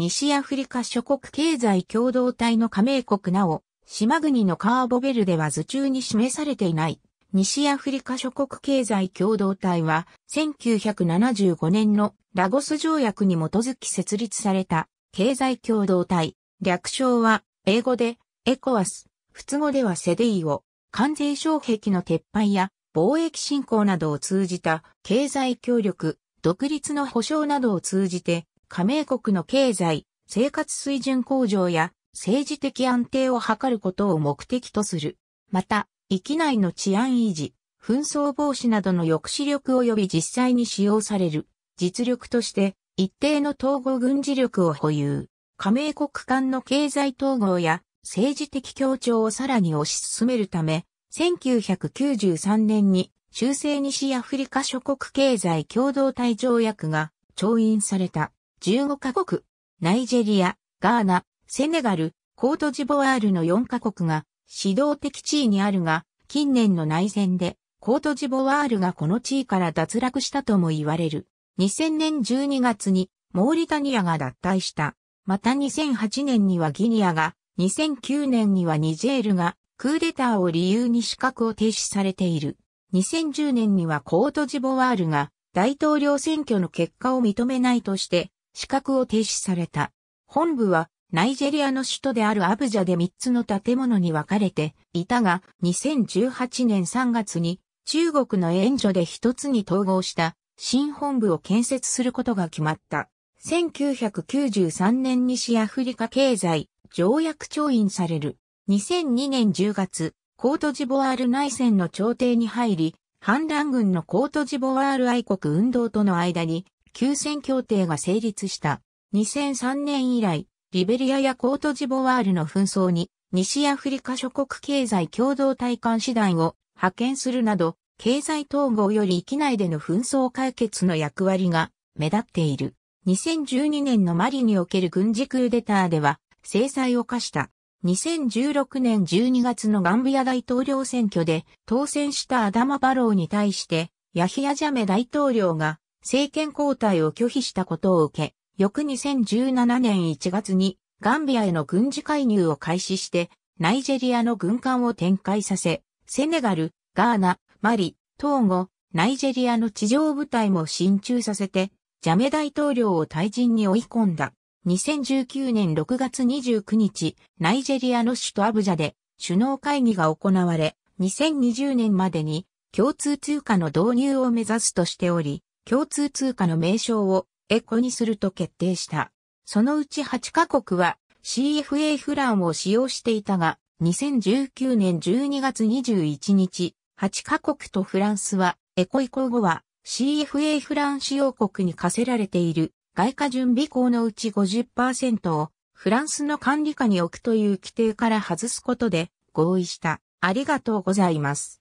西アフリカ諸国経済共同体の加盟国なお、島国のカーボベルデは図中に示されていない。西アフリカ諸国経済共同体は、1975年のラゴス条約に基づき設立された経済共同体。略称は、英語で、エコアス、普通語ではセデイを、関税障壁の撤廃や貿易振興などを通じた経済協力、独立の保障などを通じて加盟国の経済、生活水準向上や政治的安定を図ることを目的とする。また、域内の治安維持、紛争防止などの抑止力及び実際に使用される実力として一定の統合軍事力を保有。加盟国間の経済統合や政治的協調をさらに推し進めるため、1993年に中世西アフリカ諸国経済共同体条約が調印された。15カ国、ナイジェリア、ガーナ、セネガル、コートジボワールの4カ国が指導的地位にあるが、近年の内戦でコートジボワールがこの地位から脱落したとも言われる。2000年12月にモーリタニアが脱退した。また2008年にはギニアが、2009年にはニジェールがクーデターを理由に資格を停止されている。2010年にはコートジボワールが大統領選挙の結果を認めないとして資格を停止された。本部はナイジェリアの首都であるアブジャで3つの建物に分かれていたが、2018年3月に中国の援助で一つに統合した新本部を建設することが決まった。1993年西アフリカ経済条約調印される。2002年10月、コートジボワール内戦の調停に入り、反乱軍のコートジボワール愛国運動との間に休戦協定が成立した。2003年以来、リベリアやコートジボワールの紛争に、西アフリカ諸国経済共同体幹次団を派遣するなど、経済統合より域内での紛争解決の役割が目立っている。2012年のマリにおける軍事クーデターでは制裁を課した。2016年12月のガンビア大統領選挙で当選したアダマ・バローに対してヤヒヤ・ジャメ大統領が政権交代を拒否したことを受け、翌2017年1月にガンビアへの軍事介入を開始して、ナイジェリアの軍艦を展開させ、セネガル、ガーナ、マリ、トーゴ、ナイジェリアの地上部隊も進駐させて、ジャメ大統領を退陣に追い込んだ。2019年6月29日、ナイジェリアの首都アブジャで首脳会議が行われ、2020年までに共通通貨の導入を目指すとしており、共通通貨の名称をエコにすると決定した。そのうち8カ国は CFA フランを使用していたが、2019年12月21日、8カ国とフランスは、エコ移行後は CFA フラン使用国に課せられている外貨準備項のうち50%をフランスの管理下に置くという規定から外すことで合意した。ありがとうございます。